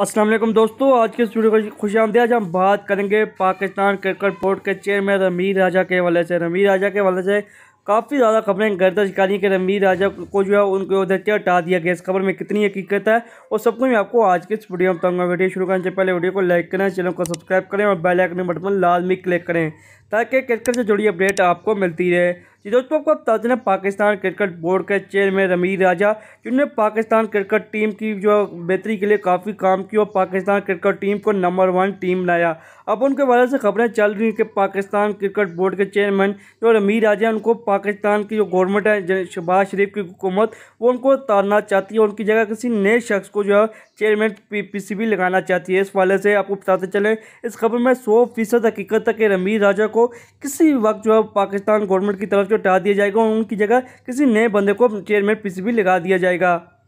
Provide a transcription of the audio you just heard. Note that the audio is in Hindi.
अस्सलाम वालेकुम दोस्तों आज के स्टूडियो को खुश आमदी आज हम बात करेंगे पाकिस्तान क्रिकेट बोर्ड के चेयरमैन रमीर राजा के हवाले से रमीर राजा के हवाले से काफ़ी ज़्यादा खबरें गर्दश करी कि रमीर राजा को जो है उनके उधर से हटा दिया गया इस खबर में कितनी हकीकत है और सब कुछ मैं आपको आज के इस वीडियो में बताऊँगा वीडियो शुरू करने से पहले वीडियो को लाइक करें चैनल को सब्सक्राइब करें और बेल आइकन बटन लाजमी क्लिक करें ताकि क्रिकेट से जुड़ी अपडेट आपको मिलती रहे जी दोस्तों आपको बता दें पाकिस्तान क्रिकेट बोर्ड के चेयरमैन रमीर राजा जिन्होंने पाकिस्तान क्रिकेट टीम की जो बेहतरी के लिए काफ़ी काम किया और पाकिस्तान क्रिकेट टीम को नंबर वन टीम लाया अब उनके बारे से खबरें चल रही हैं कि पाकिस्तान क्रिकेट बोर्ड के चेयरमैन जो रमीर राजा हैं उनको पाकिस्तान की जो गवर्नमेंट है शहबाज शरीफ की हुकूमत वो उनको उतारना चाहती है उनकी जगह किसी नए शख्स को जो है चेयरमैन पी लगाना चाहती है इस वाले से आपको बताते चलें इस खबर में सौ फीसद हकीकत है कि रमीर राजा को किसी वक्त जो है पाकिस्तान गवर्नमेंट की तरफ को हटा दिया जाएगा और उनकी जगह किसी नए बंदे को चेयरमैन पीसीबी लगा दिया जाएगा